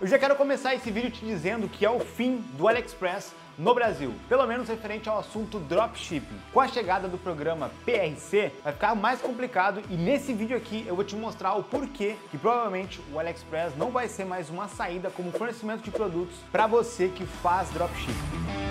Eu já quero começar esse vídeo te dizendo que é o fim do AliExpress no Brasil, pelo menos referente ao assunto dropshipping. Com a chegada do programa PRC, vai ficar mais complicado e nesse vídeo aqui eu vou te mostrar o porquê que provavelmente o AliExpress não vai ser mais uma saída como fornecimento de produtos para você que faz dropshipping.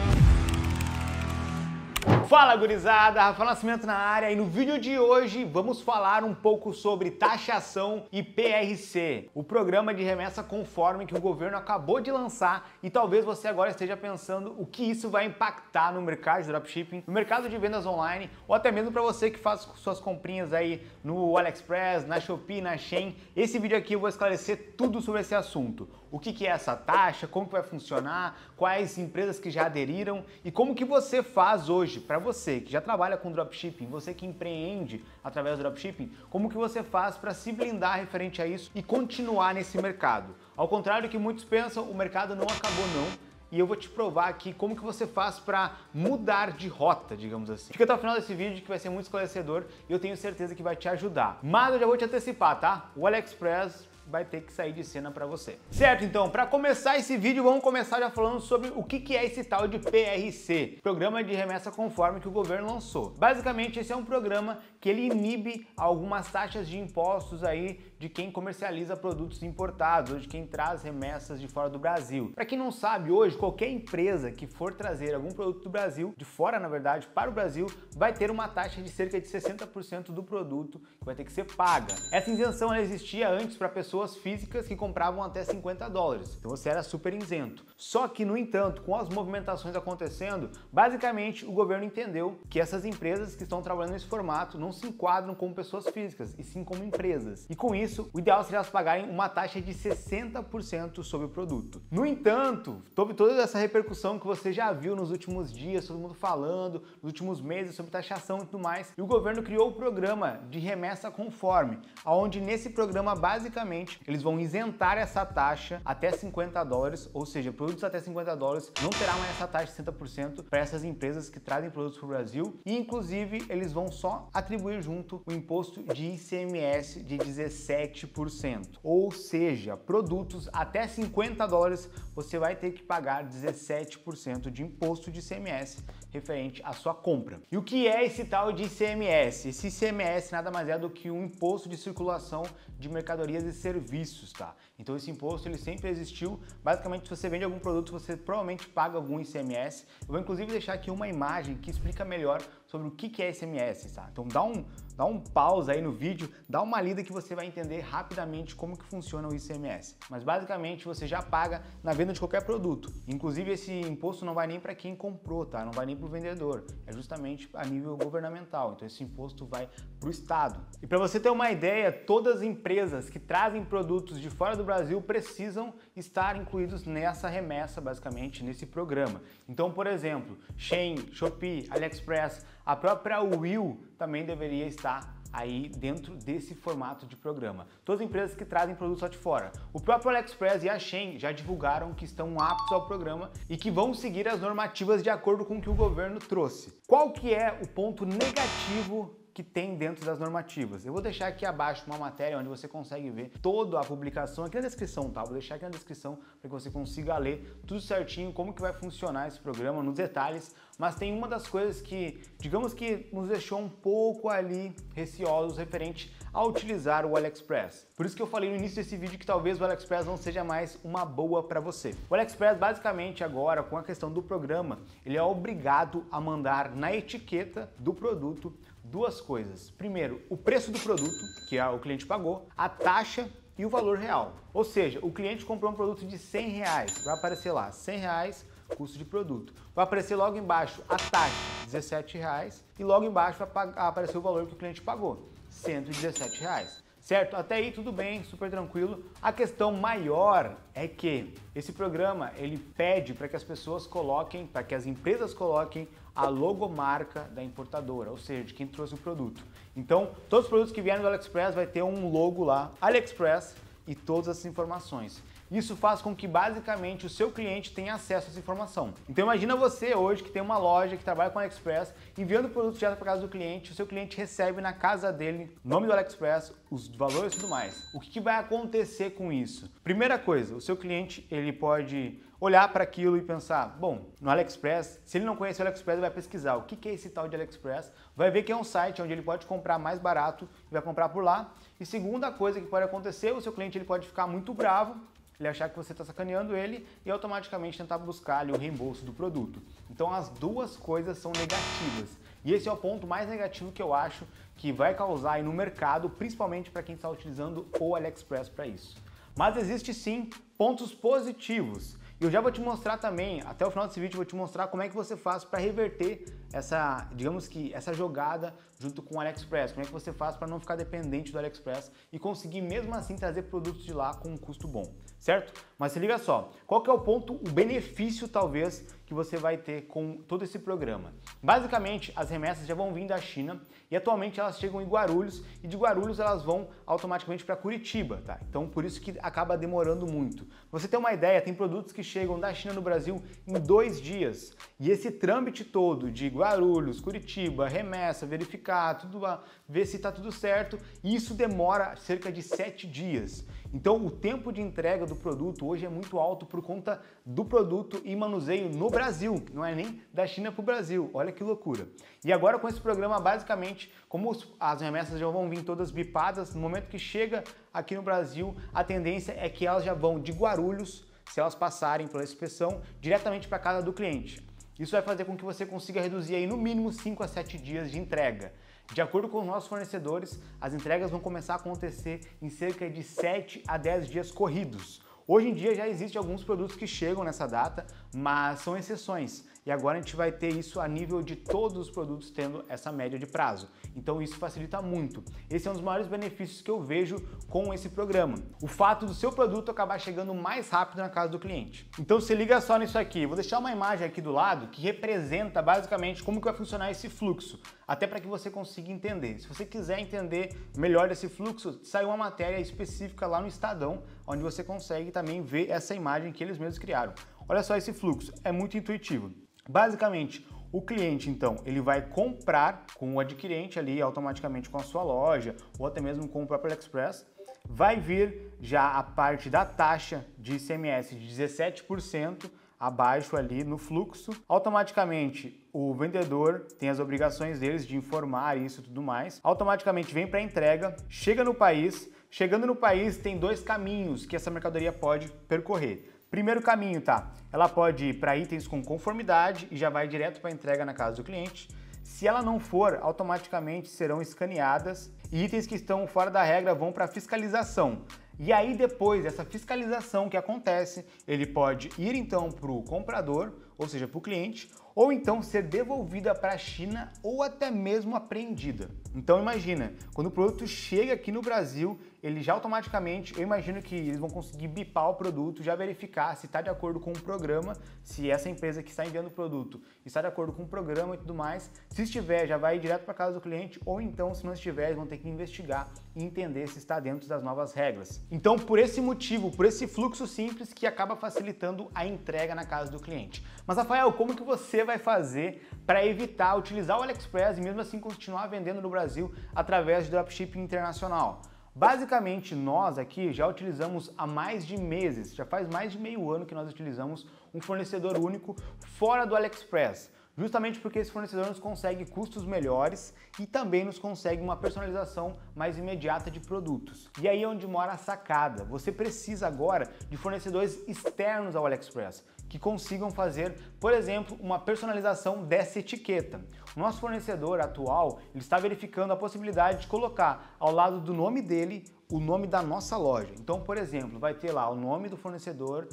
Fala gurizada, Rafa Nascimento na área e no vídeo de hoje vamos falar um pouco sobre taxação e PRC, o programa de remessa conforme que o governo acabou de lançar e talvez você agora esteja pensando o que isso vai impactar no mercado de dropshipping, no mercado de vendas online ou até mesmo para você que faz suas comprinhas aí no AliExpress, na Shopee, na Shein. Esse vídeo aqui eu vou esclarecer tudo sobre esse assunto o que, que é essa taxa, como que vai funcionar, quais empresas que já aderiram e como que você faz hoje para você que já trabalha com dropshipping, você que empreende através do dropshipping, como que você faz para se blindar referente a isso e continuar nesse mercado. Ao contrário do que muitos pensam, o mercado não acabou não. E eu vou te provar aqui como que você faz para mudar de rota, digamos assim. Fica até o final desse vídeo que vai ser muito esclarecedor e eu tenho certeza que vai te ajudar. Mas eu já vou te antecipar, tá? O AliExpress vai ter que sair de cena para você. Certo, então, para começar esse vídeo, vamos começar já falando sobre o que é esse tal de PRC, Programa de Remessa Conforme que o governo lançou. Basicamente, esse é um programa que ele inibe algumas taxas de impostos aí de quem comercializa produtos importados ou de quem traz remessas de fora do Brasil. Para quem não sabe, hoje qualquer empresa que for trazer algum produto do Brasil, de fora na verdade, para o Brasil, vai ter uma taxa de cerca de 60% do produto que vai ter que ser paga. Essa isenção existia antes para pessoas físicas que compravam até 50 dólares, então você era super isento. Só que, no entanto, com as movimentações acontecendo, basicamente o governo entendeu que essas empresas que estão trabalhando nesse formato não se enquadram como pessoas físicas, e sim como empresas. E com isso, o ideal seria elas pagarem uma taxa de 60% sobre o produto. No entanto, sobre toda essa repercussão que você já viu nos últimos dias, todo mundo falando, nos últimos meses sobre taxação e tudo mais, e o governo criou o programa de remessa conforme, aonde nesse programa, basicamente, eles vão isentar essa taxa até 50 dólares, ou seja, produtos até 50 dólares não terá mais essa taxa de 60% para essas empresas que trazem produtos para o Brasil, e inclusive eles vão só atribuir contribuir junto o imposto de ICMS de 17%. Ou seja, produtos até 50 dólares você vai ter que pagar 17% de imposto de ICMS referente à sua compra. E o que é esse tal de ICMS? Esse ICMS nada mais é do que um imposto de circulação de mercadorias e serviços, tá? Então esse imposto ele sempre existiu. Basicamente, se você vende algum produto, você provavelmente paga algum ICMS. Eu vou inclusive deixar aqui uma imagem que explica melhor sobre o que é ICMS, tá? Então dá um, dá um pausa aí no vídeo, dá uma lida que você vai entender rapidamente como que funciona o ICMS. Mas basicamente você já paga na venda de qualquer produto. Inclusive esse imposto não vai nem para quem comprou, tá? Não vai nem para o vendedor. É justamente a nível governamental. Então esse imposto vai para o Estado. E para você ter uma ideia, todas as empresas que trazem produtos de fora do Brasil precisam estar incluídos nessa remessa, basicamente, nesse programa. Então, por exemplo, Shein, Shopee, AliExpress, a própria Will também deveria estar aí dentro desse formato de programa. Todas as empresas que trazem produtos lá de fora. O próprio AliExpress e a Shein já divulgaram que estão aptos ao programa e que vão seguir as normativas de acordo com o que o governo trouxe. Qual que é o ponto negativo que tem dentro das normativas. Eu vou deixar aqui abaixo uma matéria onde você consegue ver toda a publicação aqui na descrição, tá? Vou deixar aqui na descrição para que você consiga ler tudo certinho, como que vai funcionar esse programa nos detalhes, mas tem uma das coisas que, digamos que nos deixou um pouco ali receosos referente a utilizar o AliExpress. Por isso que eu falei no início desse vídeo que talvez o AliExpress não seja mais uma boa para você. O AliExpress basicamente agora com a questão do programa, ele é obrigado a mandar na etiqueta do produto duas coisas. Primeiro, o preço do produto, que o cliente pagou, a taxa e o valor real. Ou seja, o cliente comprou um produto de 100 reais, vai aparecer lá 100 reais custo de produto. Vai aparecer logo embaixo a taxa, 17 reais, e logo embaixo vai aparecer o valor que o cliente pagou, 117 reais. Certo? Até aí tudo bem, super tranquilo. A questão maior é que esse programa ele pede para que as pessoas coloquem, para que as empresas coloquem a logomarca da importadora, ou seja, de quem trouxe o produto. Então, todos os produtos que vierem do AliExpress vai ter um logo lá, AliExpress, e todas as informações. Isso faz com que basicamente o seu cliente tenha acesso a essa informação. Então imagina você hoje que tem uma loja que trabalha com AliExpress, enviando produtos direto para casa do cliente, o seu cliente recebe na casa dele, nome do AliExpress, os valores e tudo mais. O que, que vai acontecer com isso? Primeira coisa, o seu cliente ele pode olhar para aquilo e pensar, bom, no AliExpress, se ele não conhece o AliExpress, ele vai pesquisar o que é esse tal de AliExpress, vai ver que é um site onde ele pode comprar mais barato e vai comprar por lá. E segunda coisa que pode acontecer, o seu cliente ele pode ficar muito bravo, ele achar que você está sacaneando ele e automaticamente tentar buscar ali o reembolso do produto. Então as duas coisas são negativas. E esse é o ponto mais negativo que eu acho que vai causar aí no mercado, principalmente para quem está utilizando o AliExpress para isso. Mas existe sim pontos positivos. E eu já vou te mostrar também, até o final desse vídeo, vou te mostrar como é que você faz para reverter essa, digamos que essa jogada junto com o AliExpress? Como é que você faz para não ficar dependente do AliExpress e conseguir mesmo assim trazer produtos de lá com um custo bom, certo? Mas se liga só, qual que é o ponto, o benefício talvez que você vai ter com todo esse programa? Basicamente, as remessas já vão vir da China e atualmente elas chegam em Guarulhos e de Guarulhos elas vão automaticamente para Curitiba, tá? Então por isso que acaba demorando muito. você tem uma ideia, tem produtos que chegam da China no Brasil em dois dias e esse trâmite todo de Guarulhos, Curitiba, remessa, verificar, tudo ver se está tudo certo. E isso demora cerca de sete dias. Então o tempo de entrega do produto hoje é muito alto por conta do produto e manuseio no Brasil, não é nem da China para o Brasil. Olha que loucura. E agora com esse programa, basicamente, como as remessas já vão vir todas bipadas, no momento que chega aqui no Brasil, a tendência é que elas já vão de Guarulhos se elas passarem pela inspeção diretamente para a casa do cliente. Isso vai fazer com que você consiga reduzir aí no mínimo 5 a 7 dias de entrega. De acordo com os nossos fornecedores, as entregas vão começar a acontecer em cerca de 7 a 10 dias corridos. Hoje em dia já existem alguns produtos que chegam nessa data, mas são exceções. E agora a gente vai ter isso a nível de todos os produtos tendo essa média de prazo. Então isso facilita muito. Esse é um dos maiores benefícios que eu vejo com esse programa. O fato do seu produto acabar chegando mais rápido na casa do cliente. Então se liga só nisso aqui. Vou deixar uma imagem aqui do lado que representa basicamente como que vai funcionar esse fluxo, até para que você consiga entender. Se você quiser entender melhor desse fluxo, saiu uma matéria específica lá no Estadão, onde você consegue também ver essa imagem que eles mesmos criaram. Olha só esse fluxo, é muito intuitivo. Basicamente, o cliente, então, ele vai comprar com o adquirente ali automaticamente com a sua loja ou até mesmo com o próprio AliExpress. Vai vir já a parte da taxa de ICMS de 17% abaixo ali no fluxo. Automaticamente, o vendedor tem as obrigações deles de informar isso e tudo mais. Automaticamente vem para entrega, chega no país. Chegando no país, tem dois caminhos que essa mercadoria pode percorrer. Primeiro caminho, tá? Ela pode ir para itens com conformidade e já vai direto para entrega na casa do cliente. Se ela não for, automaticamente serão escaneadas e itens que estão fora da regra vão para fiscalização. E aí depois dessa fiscalização que acontece, ele pode ir então para o comprador, ou seja, para o cliente, ou então ser devolvida para a China ou até mesmo apreendida. Então imagina, quando o produto chega aqui no Brasil ele já automaticamente, eu imagino que eles vão conseguir bipar o produto, já verificar se está de acordo com o programa, se essa empresa que está enviando o produto está de acordo com o programa e tudo mais. Se estiver, já vai direto para casa do cliente, ou então, se não estiver, eles vão ter que investigar e entender se está dentro das novas regras. Então, por esse motivo, por esse fluxo simples que acaba facilitando a entrega na casa do cliente. Mas, Rafael, como que você vai fazer para evitar utilizar o AliExpress e mesmo assim continuar vendendo no Brasil através de dropshipping internacional? Basicamente, nós aqui já utilizamos há mais de meses, já faz mais de meio ano que nós utilizamos um fornecedor único fora do AliExpress justamente porque esse fornecedor nos consegue custos melhores e também nos consegue uma personalização mais imediata de produtos. E aí é onde mora a sacada. Você precisa agora de fornecedores externos ao AliExpress que consigam fazer, por exemplo, uma personalização dessa etiqueta. O nosso fornecedor atual ele está verificando a possibilidade de colocar ao lado do nome dele o nome da nossa loja. Então, por exemplo, vai ter lá o nome do fornecedor,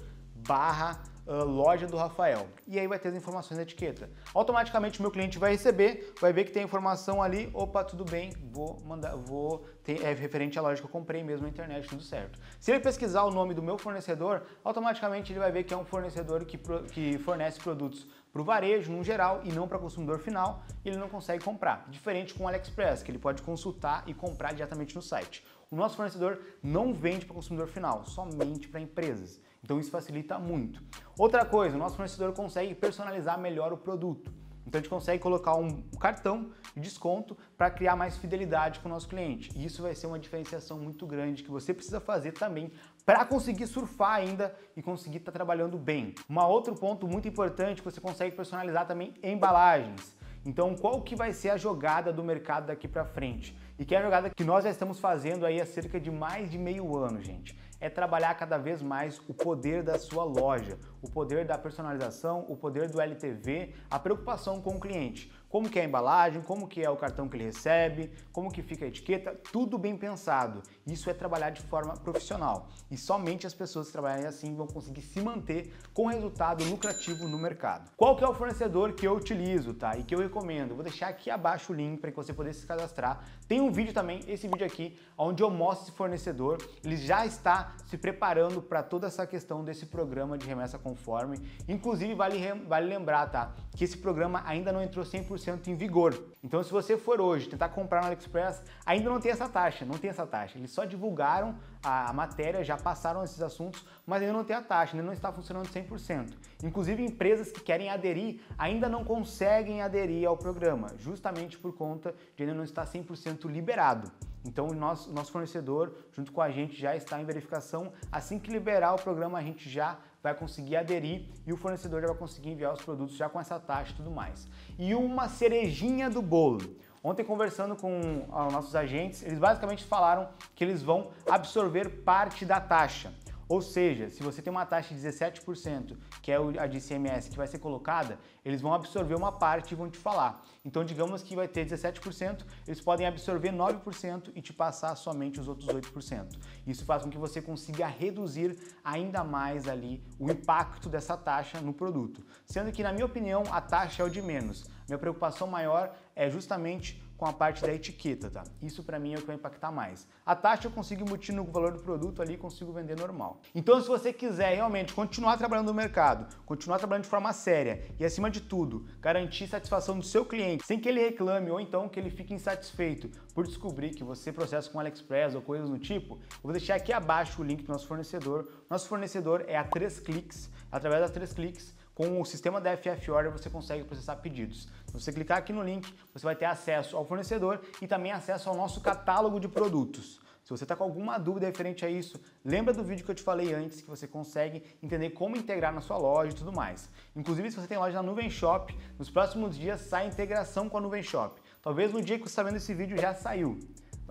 barra loja do Rafael. E aí vai ter as informações da etiqueta. Automaticamente o meu cliente vai receber, vai ver que tem informação ali, opa, tudo bem, vou mandar, vou ter é referente à loja que eu comprei mesmo na internet, tudo certo. Se ele pesquisar o nome do meu fornecedor, automaticamente ele vai ver que é um fornecedor que, que fornece produtos para o varejo no geral e não para consumidor final, ele não consegue comprar. Diferente com o AliExpress, que ele pode consultar e comprar diretamente no site. O nosso fornecedor não vende para consumidor final, somente para empresas. Então isso facilita muito. Outra coisa, o nosso fornecedor consegue personalizar melhor o produto. Então a gente consegue colocar um cartão de desconto para criar mais fidelidade com o nosso cliente. E isso vai ser uma diferenciação muito grande que você precisa fazer também para conseguir surfar ainda e conseguir estar tá trabalhando bem. Um outro ponto muito importante que você consegue personalizar também embalagens. Então, qual que vai ser a jogada do mercado daqui para frente? E que é a jogada que nós já estamos fazendo aí há cerca de mais de meio ano, gente é trabalhar cada vez mais o poder da sua loja, o poder da personalização, o poder do LTV, a preocupação com o cliente como que é a embalagem, como que é o cartão que ele recebe, como que fica a etiqueta, tudo bem pensado. Isso é trabalhar de forma profissional. E somente as pessoas que trabalharem assim vão conseguir se manter com resultado lucrativo no mercado. Qual que é o fornecedor que eu utilizo, tá? E que eu recomendo? Vou deixar aqui abaixo o link para que você poder se cadastrar. Tem um vídeo também, esse vídeo aqui, onde eu mostro esse fornecedor. Ele já está se preparando para toda essa questão desse programa de remessa conforme. Inclusive, vale, vale lembrar, tá? Que esse programa ainda não entrou 100% em vigor. Então, se você for hoje tentar comprar no AliExpress, ainda não tem essa taxa, não tem essa taxa. Eles só divulgaram a matéria, já passaram esses assuntos, mas ainda não tem a taxa, ainda não está funcionando 100%. Inclusive, empresas que querem aderir ainda não conseguem aderir ao programa, justamente por conta de ainda não estar 100% liberado. Então, o nosso, nosso fornecedor, junto com a gente, já está em verificação. Assim que liberar o programa, a gente já vai conseguir aderir e o fornecedor já vai conseguir enviar os produtos já com essa taxa e tudo mais. E uma cerejinha do bolo. Ontem conversando com ah, nossos agentes, eles basicamente falaram que eles vão absorver parte da taxa. Ou seja, se você tem uma taxa de 17%, que é a de ICMS que vai ser colocada, eles vão absorver uma parte e vão te falar. Então, digamos que vai ter 17%, eles podem absorver 9% e te passar somente os outros 8%. Isso faz com que você consiga reduzir ainda mais ali o impacto dessa taxa no produto. Sendo que, na minha opinião, a taxa é o de menos. Minha preocupação maior é justamente com a parte da etiqueta, tá? Isso para mim é o que vai impactar mais. A taxa eu consigo embutir no valor do produto ali, consigo vender normal. Então, se você quiser realmente continuar trabalhando no mercado, continuar trabalhando de forma séria e acima de tudo, garantir satisfação do seu cliente, sem que ele reclame ou então que ele fique insatisfeito por descobrir que você processa com AliExpress ou coisas do tipo, eu vou deixar aqui abaixo o link do nosso fornecedor. Nosso fornecedor é a 3 cliques, através das 3 cliques com o sistema da FF Order você consegue processar pedidos. Se você clicar aqui no link, você vai ter acesso ao fornecedor e também acesso ao nosso catálogo de produtos. Se você está com alguma dúvida referente a isso, lembra do vídeo que eu te falei antes que você consegue entender como integrar na sua loja e tudo mais. Inclusive, se você tem loja na Nuvem Shop, nos próximos dias sai a integração com a Nuvem Shop. Talvez no dia que você está vendo esse vídeo já saiu.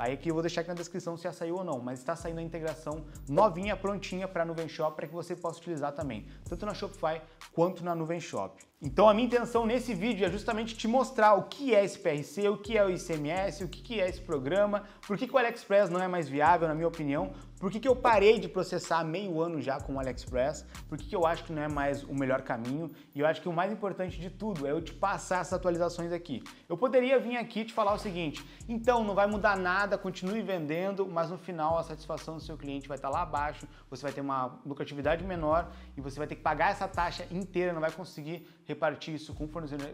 Aí aqui eu vou deixar aqui na descrição se já saiu ou não, mas está saindo a integração novinha, prontinha para a Shop para que você possa utilizar também, tanto na Shopify quanto na Nuvem Shop então a minha intenção nesse vídeo é justamente te mostrar o que é esse PRC, o que é o ICMS, o que é esse programa, por que, que o AliExpress não é mais viável, na minha opinião, por que, que eu parei de processar meio ano já com o AliExpress, por que, que eu acho que não é mais o melhor caminho e eu acho que o mais importante de tudo é eu te passar essas atualizações aqui. Eu poderia vir aqui te falar o seguinte, então não vai mudar nada, continue vendendo, mas no final a satisfação do seu cliente vai estar lá abaixo, você vai ter uma lucratividade menor e você vai ter que pagar essa taxa inteira, não vai conseguir repartir isso com,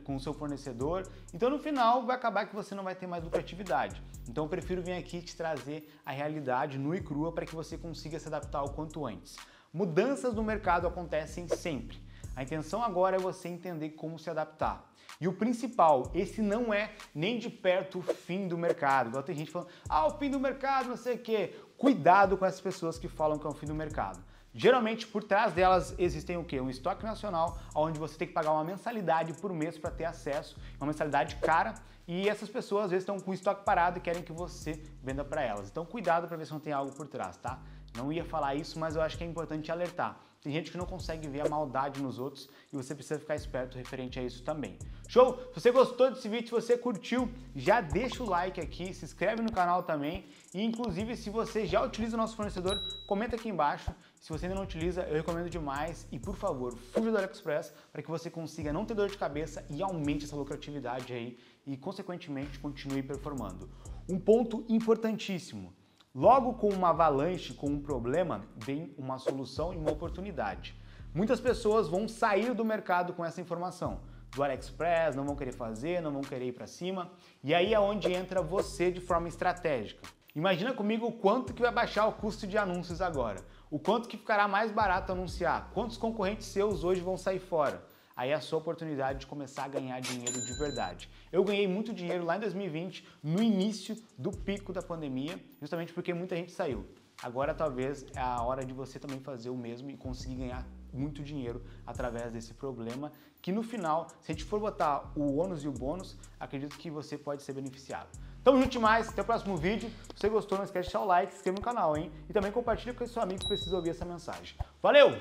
com o seu fornecedor. Então, no final, vai acabar que você não vai ter mais lucratividade. Então, eu prefiro vir aqui te trazer a realidade nua e crua para que você consiga se adaptar o quanto antes. Mudanças no mercado acontecem sempre. A intenção agora é você entender como se adaptar. E o principal, esse não é nem de perto o fim do mercado. Igual tem gente falando, ah, o fim do mercado, não sei o quê. Cuidado com as pessoas que falam que é o fim do mercado. Geralmente por trás delas existem o que? Um estoque nacional, onde você tem que pagar uma mensalidade por mês para ter acesso, uma mensalidade cara, e essas pessoas às vezes estão com o estoque parado e querem que você venda para elas. Então cuidado para ver se não tem algo por trás, tá? Não ia falar isso, mas eu acho que é importante alertar. Tem gente que não consegue ver a maldade nos outros e você precisa ficar esperto referente a isso também. Show? Se você gostou desse vídeo, se você curtiu, já deixa o like aqui, se inscreve no canal também e inclusive se você já utiliza o nosso fornecedor, comenta aqui embaixo se você ainda não utiliza, eu recomendo demais e por favor, fuja do AliExpress para que você consiga não ter dor de cabeça e aumente essa lucratividade aí e consequentemente continue performando. Um ponto importantíssimo. Logo com uma avalanche, com um problema, vem uma solução e uma oportunidade. Muitas pessoas vão sair do mercado com essa informação do AliExpress, não vão querer fazer, não vão querer ir para cima. E aí é onde entra você de forma estratégica. Imagina comigo o quanto que vai baixar o custo de anúncios agora. O quanto que ficará mais barato anunciar? Quantos concorrentes seus hoje vão sair fora? aí é a sua oportunidade de começar a ganhar dinheiro de verdade. Eu ganhei muito dinheiro lá em 2020, no início do pico da pandemia, justamente porque muita gente saiu. Agora talvez é a hora de você também fazer o mesmo e conseguir ganhar muito dinheiro através desse problema, que no final, se a gente for botar o ônus e o bônus, acredito que você pode ser beneficiado. Tamo junto demais, até o próximo vídeo. Se você gostou, não esquece de deixar o like, se inscrever no canal, hein? E também compartilha com seu amigo que precisa ouvir essa mensagem. Valeu!